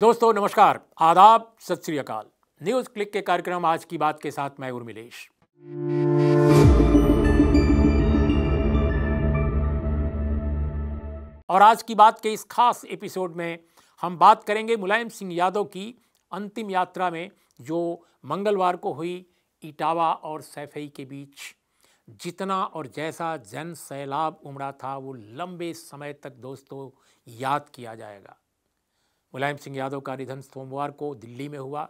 दोस्तों नमस्कार आदाब सत श्री अकाल न्यूज क्लिक के कार्यक्रम आज की बात के साथ मैं उर्मिलेश और आज की बात के इस खास एपिसोड में हम बात करेंगे मुलायम सिंह यादव की अंतिम यात्रा में जो मंगलवार को हुई इटावा और सैफई के बीच जितना और जैसा जन सैलाब उमड़ा था वो लंबे समय तक दोस्तों याद किया जाएगा मुलायम सिंह यादव का निधन सोमवार को दिल्ली में हुआ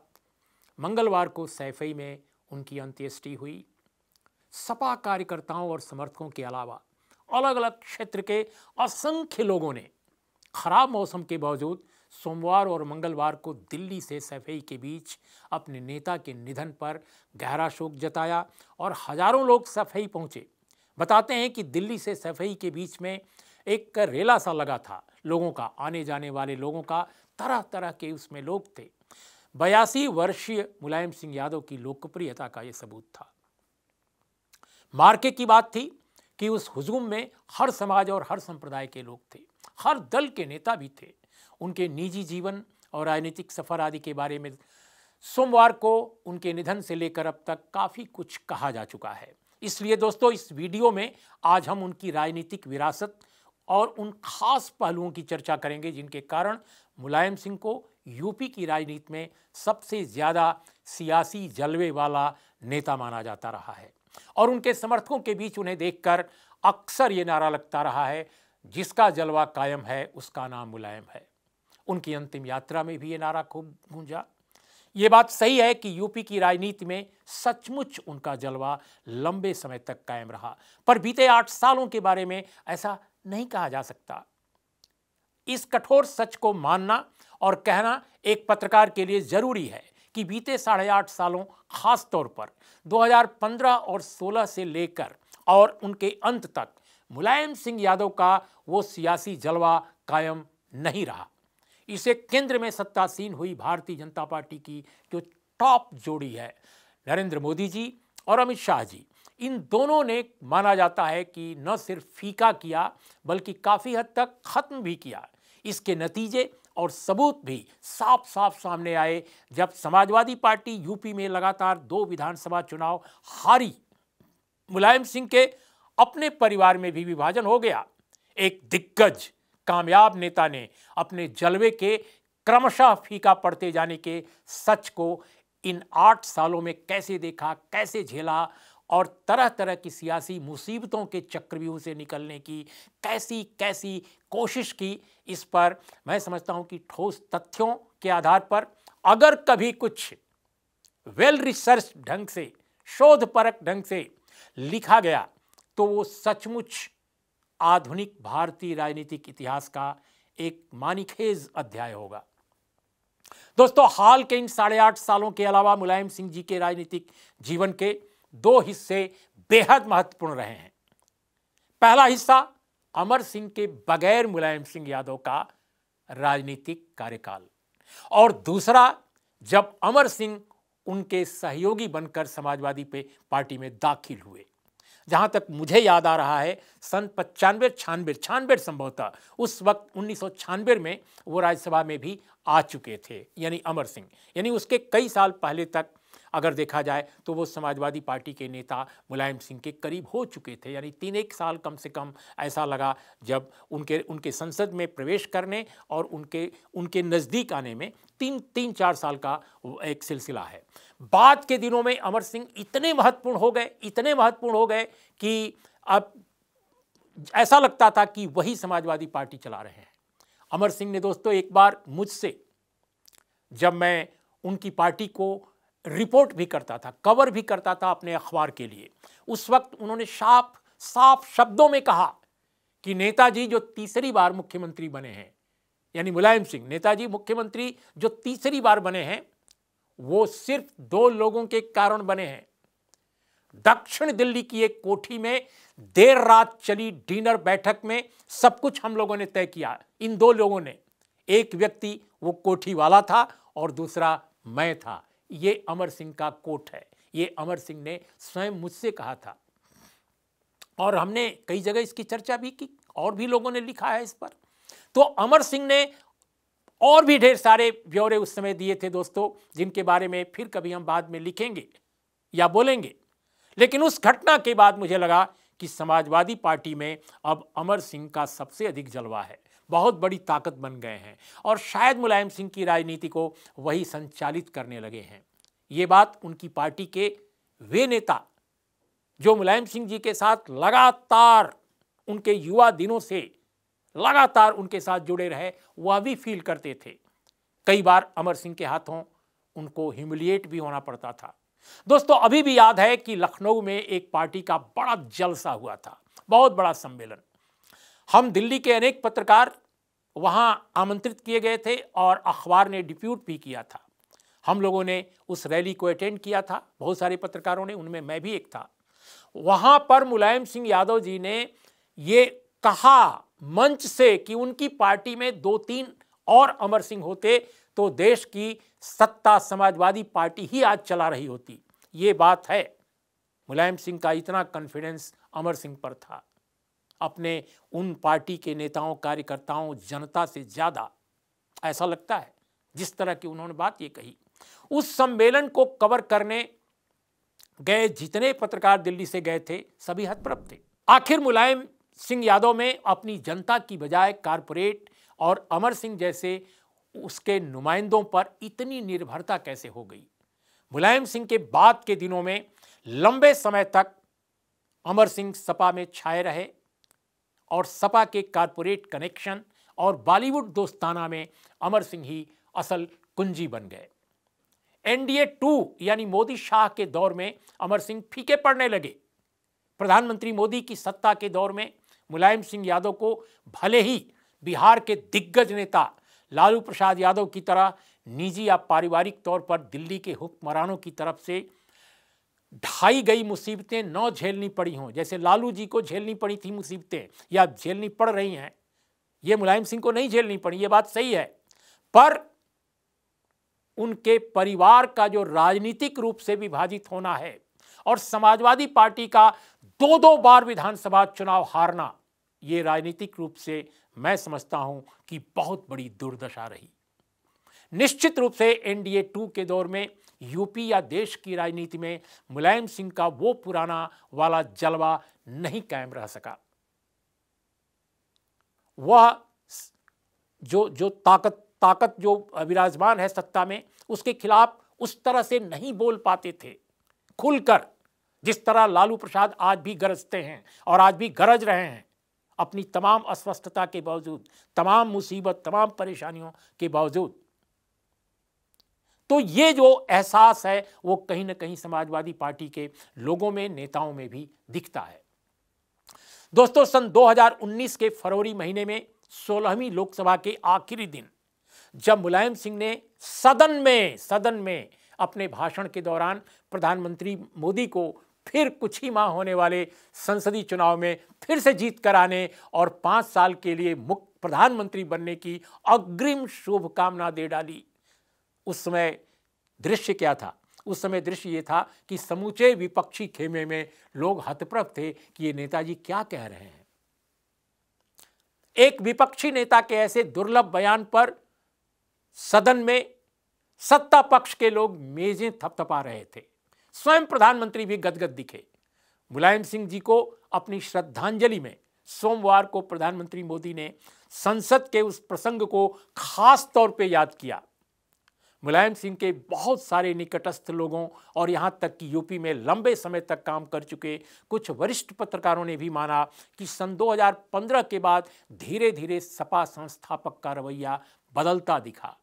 मंगलवार को सैफई में उनकी अंत्येष्टि हुई सपा कार्यकर्ताओं और समर्थकों के अलावा अलग अलग क्षेत्र के असंख्य लोगों ने खराब मौसम के बावजूद सोमवार और मंगलवार को दिल्ली से सफेई के बीच अपने नेता के निधन पर गहरा शोक जताया और हजारों लोग सफेई पहुंचे बताते हैं कि दिल्ली से सफेई के बीच में एक रेला सा लगा था लोगों का आने जाने वाले लोगों का तरह तरह के उसमें लोग थे बयासी वर्षीय मुलायम सिंह यादव की लोकप्रियता का यह सबूत था मार्के की बात थी कि उस हुजूम में हर समाज और हर संप्रदाय के लोग थे हर दल के नेता भी थे उनके निजी जीवन और राजनीतिक सफर आदि के बारे में सोमवार को उनके निधन से लेकर अब तक काफ़ी कुछ कहा जा चुका है इसलिए दोस्तों इस वीडियो में आज हम उनकी राजनीतिक विरासत और उन खास पहलुओं की चर्चा करेंगे जिनके कारण मुलायम सिंह को यूपी की राजनीति में सबसे ज़्यादा सियासी जलवे वाला नेता माना जाता रहा है और उनके समर्थकों के बीच उन्हें देखकर अक्सर ये नारा लगता रहा है जिसका जलवा कायम है उसका नाम मुलायम है उनकी अंतिम यात्रा में भी ये नारा खूब गूंजा ये बात सही है कि यूपी की राजनीति में सचमुच उनका जलवा लंबे समय तक कायम रहा पर बीते आठ सालों के बारे में ऐसा नहीं कहा जा सकता इस कठोर सच को मानना और कहना एक पत्रकार के लिए ज़रूरी है कि बीते साढ़े आठ सालों खास तौर पर 2015 और 16 से लेकर और उनके अंत तक मुलायम सिंह यादव का वो सियासी जलवा कायम नहीं रहा इसे केंद्र में सत्तासीन हुई भारतीय जनता पार्टी की जो टॉप जोड़ी है नरेंद्र मोदी जी और अमित शाह जी इन दोनों ने माना जाता है कि न सिर्फ फीका किया बल्कि काफ़ी हद तक ख़त्म भी किया इसके नतीजे और सबूत भी साफ साफ सामने आए जब समाजवादी पार्टी यूपी में लगातार दो विधानसभा चुनाव हारी मुलायम सिंह के अपने परिवार में भी विभाजन हो गया एक दिग्गज कामयाब नेता ने अपने जलवे के क्रमशः फीका पड़ते जाने के सच को इन आठ सालों में कैसे देखा कैसे झेला और तरह तरह की सियासी मुसीबतों के चक्रव्यूह से निकलने की कैसी कैसी कोशिश की इस पर मैं समझता हूँ कि ठोस तथ्यों के आधार पर अगर कभी कुछ वेल रिसर्च ढंग से शोधपरक ढंग से लिखा गया तो वो सचमुच आधुनिक भारतीय राजनीतिक इतिहास का एक मानिखेज अध्याय होगा दोस्तों हाल के इन साढ़े आठ सालों के अलावा मुलायम सिंह जी के राजनीतिक जीवन के दो हिस्से बेहद महत्वपूर्ण रहे हैं पहला हिस्सा अमर सिंह के बगैर मुलायम सिंह यादव का राजनीतिक कार्यकाल और दूसरा जब अमर सिंह उनके सहयोगी बनकर समाजवादी पे पार्टी में दाखिल हुए जहां तक मुझे याद आ रहा है सन पचानवे छानबे छानबे संभवतः उस वक्त उन्नीस में वो राज्यसभा में भी आ चुके थे यानी अमर सिंह यानी उसके कई साल पहले तक अगर देखा जाए तो वो समाजवादी पार्टी के नेता मुलायम सिंह के करीब हो चुके थे यानी तीन एक साल कम से कम ऐसा लगा जब उनके उनके संसद में प्रवेश करने और उनके उनके नज़दीक आने में तीन तीन चार साल का एक सिलसिला है बाद के दिनों में अमर सिंह इतने महत्वपूर्ण हो गए इतने महत्वपूर्ण हो गए कि अब ऐसा लगता था कि वही समाजवादी पार्टी चला रहे हैं अमर सिंह ने दोस्तों एक बार मुझसे जब मैं उनकी पार्टी को रिपोर्ट भी करता था कवर भी करता था अपने अखबार के लिए उस वक्त उन्होंने साफ साफ शब्दों में कहा कि नेताजी जो तीसरी बार मुख्यमंत्री बने हैं यानी मुलायम सिंह नेताजी मुख्यमंत्री जो तीसरी बार बने हैं वो सिर्फ दो लोगों के कारण बने हैं दक्षिण दिल्ली की एक कोठी में देर रात चली डिनर बैठक में सब कुछ हम लोगों ने तय किया इन दो लोगों ने एक व्यक्ति वो कोठी वाला था और दूसरा मैं था ये अमर सिंह का कोट है ये अमर सिंह ने स्वयं मुझसे कहा था और हमने कई जगह इसकी चर्चा भी की और भी लोगों ने लिखा है इस पर तो अमर सिंह ने और भी ढेर सारे ब्यौरे उस समय दिए थे दोस्तों जिनके बारे में फिर कभी हम बाद में लिखेंगे या बोलेंगे लेकिन उस घटना के बाद मुझे लगा कि समाजवादी पार्टी में अब अमर सिंह का सबसे अधिक जलवा है बहुत बड़ी ताकत बन गए हैं और शायद मुलायम सिंह की राजनीति को वही संचालित करने लगे हैं ये बात उनकी पार्टी के वे नेता जो मुलायम सिंह जी के साथ लगातार उनके युवा दिनों से लगातार उनके साथ जुड़े रहे वह भी फील करते थे कई बार अमर सिंह के हाथों उनको ह्यूमिलिएट भी होना पड़ता था दोस्तों अभी भी याद है कि लखनऊ में एक पार्टी का बड़ा जलसा हुआ था बहुत बड़ा सम्मेलन हम दिल्ली के अनेक पत्रकार वहाँ आमंत्रित किए गए थे और अखबार ने डिप्यूट भी किया था हम लोगों ने उस रैली को अटेंड किया था बहुत सारे पत्रकारों ने उनमें मैं भी एक था वहाँ पर मुलायम सिंह यादव जी ने ये कहा मंच से कि उनकी पार्टी में दो तीन और अमर सिंह होते तो देश की सत्ता समाजवादी पार्टी ही आज चला रही होती ये बात है मुलायम सिंह का इतना कॉन्फिडेंस अमर सिंह पर था अपने उन पार्टी के नेताओं कार्यकर्ताओं जनता से ज़्यादा ऐसा लगता है जिस तरह की उन्होंने बात ये कही उस सम्मेलन को कवर करने गए जितने पत्रकार दिल्ली से गए थे सभी हतप्रभ थे आखिर मुलायम सिंह यादव में अपनी जनता की बजाय कारपोरेट और अमर सिंह जैसे उसके नुमाइंदों पर इतनी निर्भरता कैसे हो गई मुलायम सिंह के बाद के दिनों में लंबे समय तक अमर सिंह सपा में छाए रहे और सपा के कारपोरेट कनेक्शन और बॉलीवुड दोस्ताना में अमर सिंह ही असल कुंजी बन गए एनडीए टू यानी मोदी शाह के दौर में अमर सिंह फीके पड़ने लगे प्रधानमंत्री मोदी की सत्ता के दौर में मुलायम सिंह यादव को भले ही बिहार के दिग्गज नेता लालू प्रसाद यादव की तरह निजी या पारिवारिक तौर पर दिल्ली के हुक्मरानों की तरफ से ढाई गई मुसीबतें नौ झेलनी पड़ी हों जैसे लालू जी को झेलनी पड़ी थी मुसीबतें या झेलनी पड़ रही हैं ये मुलायम सिंह को नहीं झेलनी पड़ी ये बात सही है पर उनके परिवार का जो राजनीतिक रूप से विभाजित होना है और समाजवादी पार्टी का दो दो बार विधानसभा चुनाव हारना ये राजनीतिक रूप से मैं समझता हूं कि बहुत बड़ी दुर्दशा रही निश्चित रूप से एनडीए टू के दौर में यूपी या देश की राजनीति में मुलायम सिंह का वो पुराना वाला जलवा नहीं कायम रह सका वह जो जो ताकत ताकत जो विराजमान है सत्ता में उसके खिलाफ उस तरह से नहीं बोल पाते थे खुलकर जिस तरह लालू प्रसाद आज भी गरजते हैं और आज भी गरज रहे हैं अपनी तमाम अस्वस्थता के बावजूद तमाम मुसीबत तमाम परेशानियों के बावजूद तो ये जो एहसास है वो कहीं ना कहीं समाजवादी पार्टी के लोगों में नेताओं में भी दिखता है दोस्तों सन 2019 के फरवरी महीने में सोलहवीं लोकसभा के आखिरी दिन जब मुलायम सिंह ने सदन में सदन में अपने भाषण के दौरान प्रधानमंत्री मोदी को फिर कुछ ही माह होने वाले संसदीय चुनाव में फिर से जीत कराने और पांच साल के लिए मुख्य प्रधानमंत्री बनने की अग्रिम शुभकामना दे डाली उस समय दृश्य क्या था उस समय दृश्य ये था कि समूचे विपक्षी खेमे में लोग हतप्रभ थे कि ये नेताजी क्या कह रहे हैं एक विपक्षी नेता के ऐसे दुर्लभ बयान पर सदन में सत्ता पक्ष के लोग मेजें थपथपा रहे थे स्वयं प्रधानमंत्री भी गदगद दिखे मुलायम सिंह जी को अपनी श्रद्धांजलि में सोमवार को प्रधानमंत्री मोदी ने संसद के उस प्रसंग को खास तौर पे याद किया मुलायम सिंह के बहुत सारे निकटस्थ लोगों और यहाँ तक कि यूपी में लंबे समय तक काम कर चुके कुछ वरिष्ठ पत्रकारों ने भी माना कि सन 2015 के बाद धीरे धीरे सपा संस्थापक का रवैया बदलता दिखा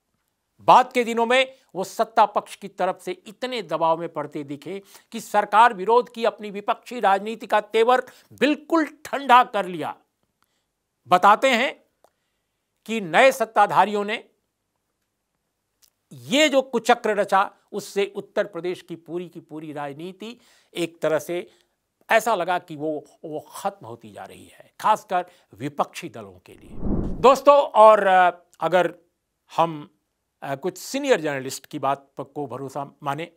बाद के दिनों में वो सत्ता पक्ष की तरफ से इतने दबाव में पड़ते दिखे कि सरकार विरोध की अपनी विपक्षी राजनीति का तेवर बिल्कुल ठंडा कर लिया बताते हैं कि नए सत्ताधारियों ने ये जो कुचक्र रचा उससे उत्तर प्रदेश की पूरी की पूरी राजनीति एक तरह से ऐसा लगा कि वो वो ख़त्म होती जा रही है खासकर विपक्षी दलों के लिए दोस्तों और अगर हम कुछ सीनियर जर्नलिस्ट की बात को भरोसा माने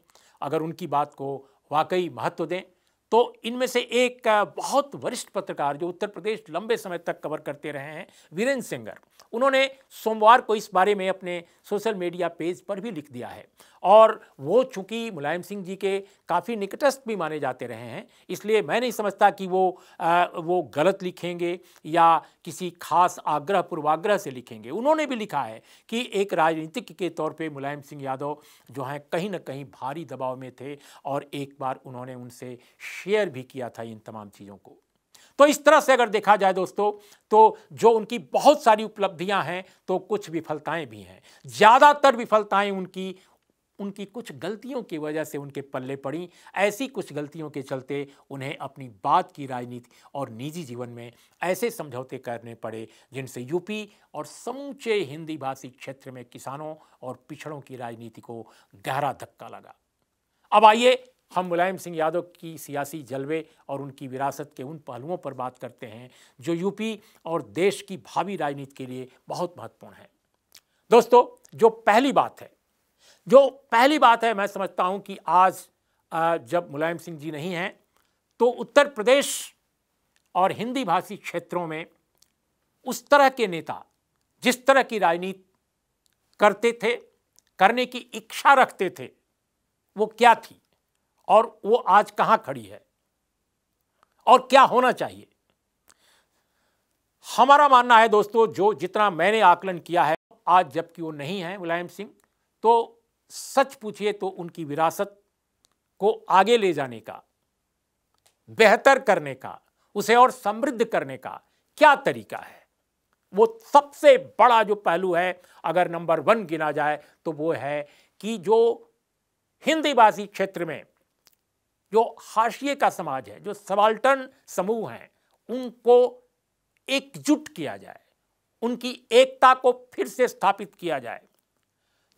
अगर उनकी बात को वाकई महत्व दें तो इनमें से एक बहुत वरिष्ठ पत्रकार जो उत्तर प्रदेश लंबे समय तक कवर करते रहे हैं वीरेंद्र सिंगर उन्होंने सोमवार को इस बारे में अपने सोशल मीडिया पेज पर भी लिख दिया है और वो चूंकि मुलायम सिंह जी के काफ़ी निकटस्थ भी माने जाते रहे हैं इसलिए मैं नहीं समझता कि वो आ, वो गलत लिखेंगे या किसी खास आग्रह पूर्वाग्रह से लिखेंगे उन्होंने भी लिखा है कि एक राजनीतिक के तौर पे मुलायम सिंह यादव जो हैं कहीं ना कहीं भारी दबाव में थे और एक बार उन्होंने उनसे शेयर भी किया था इन तमाम चीज़ों को तो इस तरह से अगर देखा जाए दोस्तों तो जो उनकी बहुत सारी उपलब्धियां हैं तो कुछ विफलताएं भी हैं ज़्यादातर विफलताएं उनकी उनकी कुछ गलतियों की वजह से उनके पल्ले पड़ी ऐसी कुछ गलतियों के चलते उन्हें अपनी बात की राजनीति और निजी जीवन में ऐसे समझौते करने पड़े जिनसे यूपी और समूचे हिंदी भाषी क्षेत्र में किसानों और पिछड़ों की राजनीति को गहरा धक्का लगा अब आइए हम मुलायम सिंह यादव की सियासी जलवे और उनकी विरासत के उन पहलुओं पर बात करते हैं जो यूपी और देश की भावी राजनीति के लिए बहुत महत्वपूर्ण है दोस्तों जो पहली बात है जो पहली बात है मैं समझता हूं कि आज जब मुलायम सिंह जी नहीं हैं तो उत्तर प्रदेश और हिंदी भाषी क्षेत्रों में उस तरह के नेता जिस तरह की राजनीति करते थे करने की इच्छा रखते थे वो क्या थी और वो आज कहाँ खड़ी है और क्या होना चाहिए हमारा मानना है दोस्तों जो जितना मैंने आकलन किया है आज जबकि वो नहीं है मुलायम सिंह तो सच पूछिए तो उनकी विरासत को आगे ले जाने का बेहतर करने का उसे और समृद्ध करने का क्या तरीका है वो सबसे बड़ा जो पहलू है अगर नंबर वन गिना जाए तो वो है कि जो हिंदी भाषी क्षेत्र में जो हाशिए का समाज है जो सवाल्टन समूह हैं उनको एकजुट किया जाए उनकी एकता को फिर से स्थापित किया जाए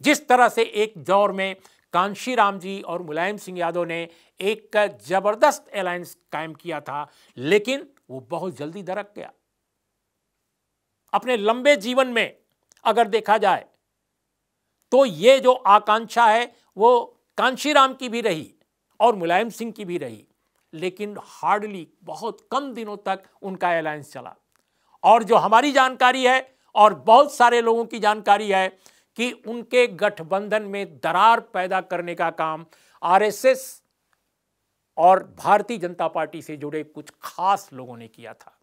जिस तरह से एक दौर में कांशी राम जी और मुलायम सिंह यादव ने एक जबरदस्त अलायंस कायम किया था लेकिन वो बहुत जल्दी दरक गया अपने लंबे जीवन में अगर देखा जाए तो ये जो आकांक्षा है वो कांशी राम की भी रही और मुलायम सिंह की भी रही लेकिन हार्डली बहुत कम दिनों तक उनका अलायंस चला और जो हमारी जानकारी है और बहुत सारे लोगों की जानकारी है कि उनके गठबंधन में दरार पैदा करने का काम आरएसएस और भारतीय जनता पार्टी से जुड़े कुछ खास लोगों ने किया था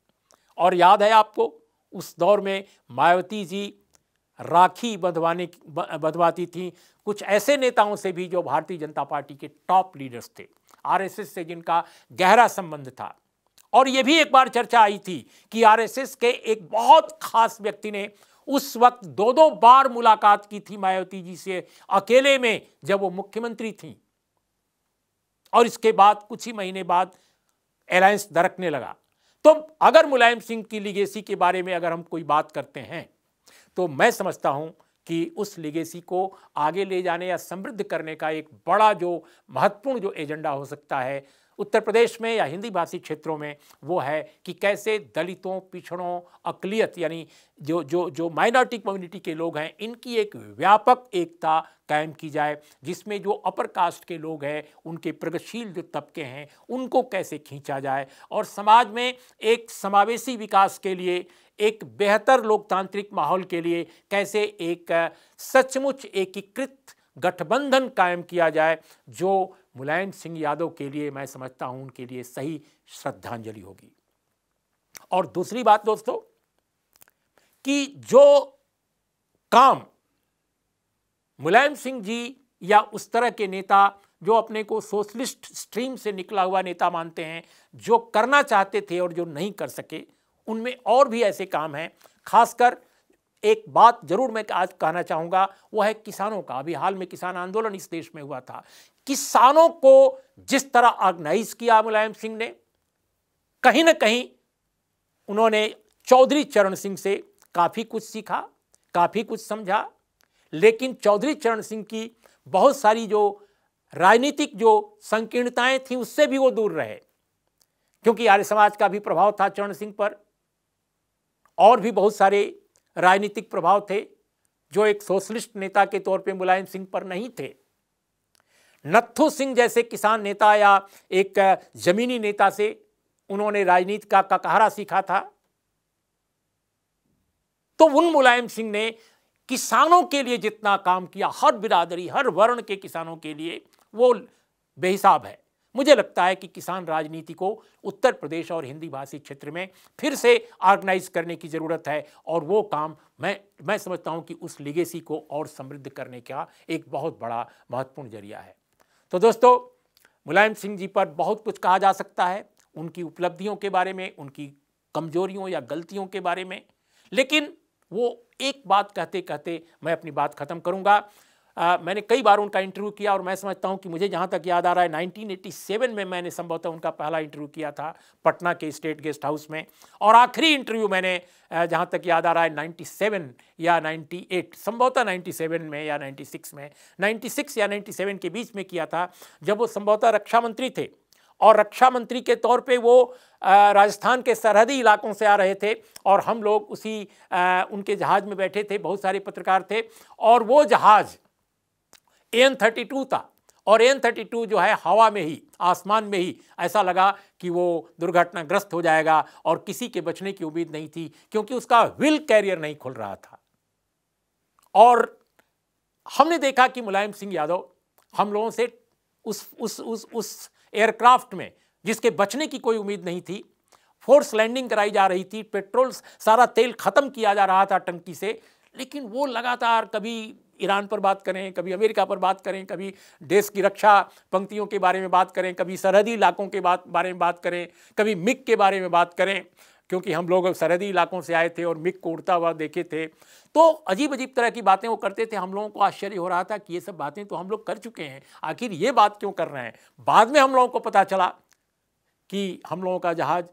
और याद है आपको उस दौर में मायावती जी राखी बंधवाने बंधवाती थी कुछ ऐसे नेताओं से भी जो भारतीय जनता पार्टी के टॉप लीडर्स थे आरएसएस से जिनका गहरा संबंध था और यह भी एक बार चर्चा आई थी कि आरएसएस के एक बहुत खास व्यक्ति ने उस वक्त दो दो बार मुलाकात की थी मायावती जी से अकेले में जब वो मुख्यमंत्री थी और इसके बाद कुछ ही महीने बाद अलायंस दरकने लगा तो अगर मुलायम सिंह की लिगेसी के बारे में अगर हम कोई बात करते हैं तो मैं समझता हूँ कि उस लिगेसी को आगे ले जाने या समृद्ध करने का एक बड़ा जो महत्वपूर्ण जो एजेंडा हो सकता है उत्तर प्रदेश में या हिंदी भाषी क्षेत्रों में वो है कि कैसे दलितों पिछड़ों अकलियत यानी जो जो जो माइनॉरिटी कम्युनिटी के लोग हैं इनकी एक व्यापक एकता कायम की जाए जिसमें जो अपर कास्ट के लोग हैं उनके प्रगतिशील जो तबके हैं उनको कैसे खींचा जाए और समाज में एक समावेशी विकास के लिए एक बेहतर लोकतांत्रिक माहौल के लिए कैसे एक सचमुच एकीकृत गठबंधन कायम किया जाए जो मुलायम सिंह यादव के लिए मैं समझता हूं उनके लिए सही श्रद्धांजलि होगी और दूसरी बात दोस्तों कि जो काम मुलायम सिंह जी या उस तरह के नेता जो अपने को सोशलिस्ट स्ट्रीम से निकला हुआ नेता मानते हैं जो करना चाहते थे और जो नहीं कर सके उनमें और भी ऐसे काम हैं खासकर एक बात जरूर मैं आज कहना चाहूँगा वो है किसानों का अभी हाल में किसान आंदोलन इस देश में हुआ था किसानों को जिस तरह ऑर्गेनाइज किया मुलायम सिंह ने कहीं ना कहीं उन्होंने चौधरी चरण सिंह से काफ़ी कुछ सीखा काफ़ी कुछ समझा लेकिन चौधरी चरण सिंह की बहुत सारी जो राजनीतिक जो संकीर्णताएं थी उससे भी वो दूर रहे क्योंकि आर्य समाज का भी प्रभाव था चरण सिंह पर और भी बहुत सारे राजनीतिक प्रभाव थे जो एक सोशलिस्ट नेता के तौर पे मुलायम सिंह पर नहीं थे नत्थू सिंह जैसे किसान नेता या एक जमीनी नेता से उन्होंने राजनीति का ककहरा सीखा था तो उन मुलायम सिंह ने किसानों के लिए जितना काम किया हर बिरादरी हर वर्ण के किसानों के लिए वो बेहिसाब है मुझे लगता है कि किसान राजनीति को उत्तर प्रदेश और हिंदी भाषी क्षेत्र में फिर से ऑर्गेनाइज करने की ज़रूरत है और वो काम मैं मैं समझता हूँ कि उस लिगेसी को और समृद्ध करने का एक बहुत बड़ा महत्वपूर्ण जरिया है तो दोस्तों मुलायम सिंह जी पर बहुत कुछ कहा जा सकता है उनकी उपलब्धियों के बारे में उनकी कमजोरियों या गलतियों के बारे में लेकिन वो एक बात कहते कहते मैं अपनी बात ख़त्म करूंगा आ, मैंने कई बार उनका इंटरव्यू किया और मैं समझता हूँ कि मुझे जहाँ तक याद आ रहा है 1987 में मैंने संभवतः उनका पहला इंटरव्यू किया था पटना के स्टेट गेस्ट हाउस में और आखिरी इंटरव्यू मैंने जहाँ तक याद आ रहा है 97 या 98 संभवतः 97 में या 96 में 96 या 97 के बीच में किया था जब वो संभवतः रक्षा मंत्री थे और रक्षा मंत्री के तौर पे वो राजस्थान के सरहदी इलाकों से आ रहे थे और हम लोग उसी उनके जहाज़ में बैठे थे बहुत सारे पत्रकार थे और वो जहाज़ एन थर्टी टू था और एन थर्टी टू जो है हवा में ही आसमान में ही ऐसा लगा कि वो दुर्घटनाग्रस्त हो जाएगा और किसी के बचने की उम्मीद नहीं थी क्योंकि उसका व्हील कैरियर नहीं खुल रहा था और हमने देखा कि मुलायम सिंह यादव हम लोगों से उस उस उस उस एयरक्राफ्ट में जिसके बचने की कोई उम्मीद नहीं थी फोर्स लैंडिंग कराई जा रही थी पेट्रोल सारा तेल खत्म किया जा रहा था टंकी से लेकिन वो लगातार कभी ईरान पर बात करें कभी अमेरिका पर बात करें कभी देश की रक्षा पंक्तियों के बारे में बात करें कभी सरहदी इलाकों के बात बारे में बात करें कभी मिक के बारे में बात करें क्योंकि हम लोग सरहदी इलाकों से आए थे और मिक को उड़ता हुआ देखे थे तो अजीब अजीब तरह की बातें वो करते थे हम लोगों को आश्चर्य हो रहा था कि ये सब बातें तो हम लोग कर चुके हैं आखिर ये बात क्यों कर रहे हैं बाद में हम लोगों को पता चला कि हम लोगों का जहाज़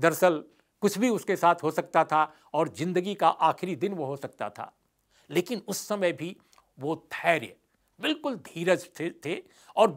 दरअसल कुछ भी उसके साथ हो सकता था और जिंदगी का आखिरी दिन वो हो सकता था लेकिन उस समय भी वो धैर्य बिल्कुल धीरज थे, थे और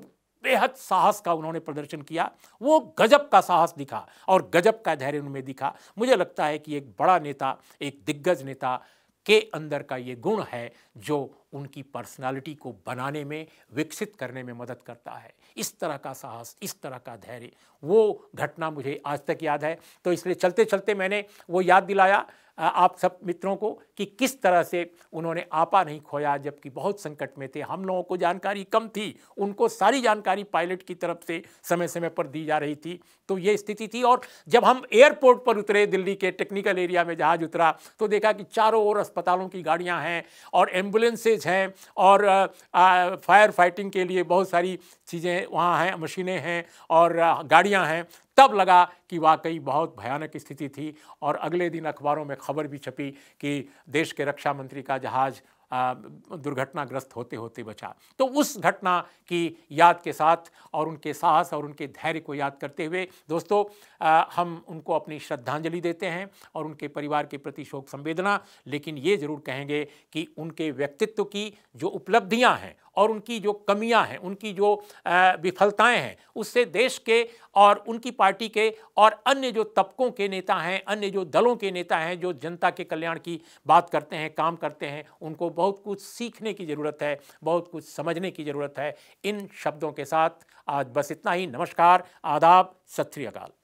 बेहद साहस का उन्होंने प्रदर्शन किया वो गजब का साहस दिखा और गजब का धैर्य उनमें दिखा मुझे लगता है कि एक बड़ा नेता एक दिग्गज नेता के अंदर का ये गुण है जो उनकी पर्सनालिटी को बनाने में विकसित करने में मदद करता है इस तरह का साहस इस तरह का धैर्य वो घटना मुझे आज तक याद है तो इसलिए चलते चलते मैंने वो याद दिलाया आप सब मित्रों को कि किस तरह से उन्होंने आपा नहीं खोया जबकि बहुत संकट में थे हम लोगों को जानकारी कम थी उनको सारी जानकारी पायलट की तरफ से समय समय पर दी जा रही थी तो ये स्थिति थी और जब हम एयरपोर्ट पर उतरे दिल्ली के टेक्निकल एरिया में जहाज़ उतरा तो देखा कि चारों ओर अस्पतालों की गाड़ियाँ हैं और एम्बुलेंसेज हैं और फायर फाइटिंग के लिए बहुत सारी चीज़ें वहाँ हैं मशीनें हैं और गाड़ियाँ हैं तब लगा कि वाकई बहुत भयानक स्थिति थी और अगले दिन अखबारों में खबर भी छपी कि देश के रक्षा मंत्री का जहाज़ दुर्घटनाग्रस्त होते होते बचा तो उस घटना की याद के साथ और उनके साहस और उनके धैर्य को याद करते हुए दोस्तों हम उनको अपनी श्रद्धांजलि देते हैं और उनके परिवार के प्रति शोक संवेदना लेकिन ये ज़रूर कहेंगे कि उनके व्यक्तित्व की जो उपलब्धियाँ हैं और उनकी जो कमियां हैं उनकी जो विफलताएं हैं उससे देश के और उनकी पार्टी के और अन्य जो तबकों के नेता हैं अन्य जो दलों के नेता हैं जो जनता के कल्याण की बात करते हैं काम करते हैं उनको बहुत कुछ सीखने की ज़रूरत है बहुत कुछ समझने की ज़रूरत है इन शब्दों के साथ आज बस इतना ही नमस्कार आदाब सत श्रीकाल